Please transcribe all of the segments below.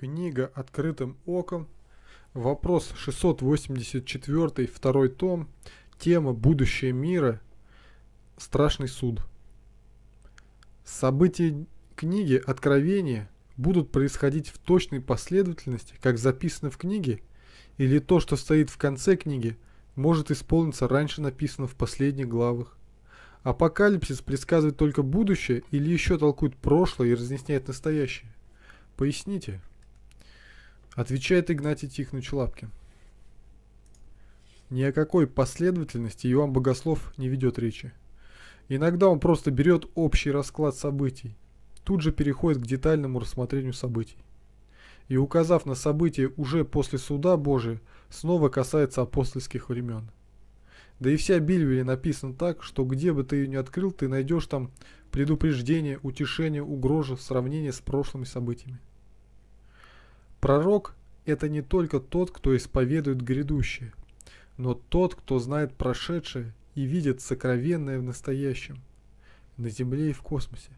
Книга «Открытым оком». Вопрос 684, второй том. Тема «Будущее мира. Страшный суд». События книги Откровения будут происходить в точной последовательности, как записано в книге, или то, что стоит в конце книги, может исполниться раньше написано в последних главах. Апокалипсис предсказывает только будущее или еще толкует прошлое и разъясняет настоящее? Поясните. Отвечает Игнатий Тихонович Лапкин. Ни о какой последовательности Иоанн Богослов не ведет речи. Иногда он просто берет общий расклад событий, тут же переходит к детальному рассмотрению событий. И указав на события уже после суда Божия, снова касается апостольских времен. Да и вся Бильвель написана так, что где бы ты ее ни открыл, ты найдешь там предупреждение, утешение, угрозу, сравнение с прошлыми событиями. Пророк – это не только тот, кто исповедует грядущее, но тот, кто знает прошедшее и видит сокровенное в настоящем, на Земле и в космосе.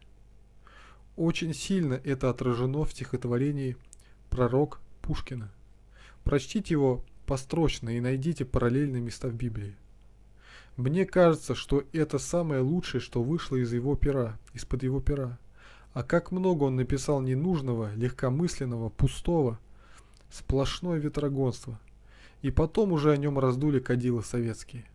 Очень сильно это отражено в стихотворении «Пророк Пушкина». Прочтите его построчно и найдите параллельные места в Библии. Мне кажется, что это самое лучшее, что вышло из его пера, из-под его пера. А как много он написал ненужного, легкомысленного, пустого. Сплошное ветрогонство. И потом уже о нем раздули кадилы советские.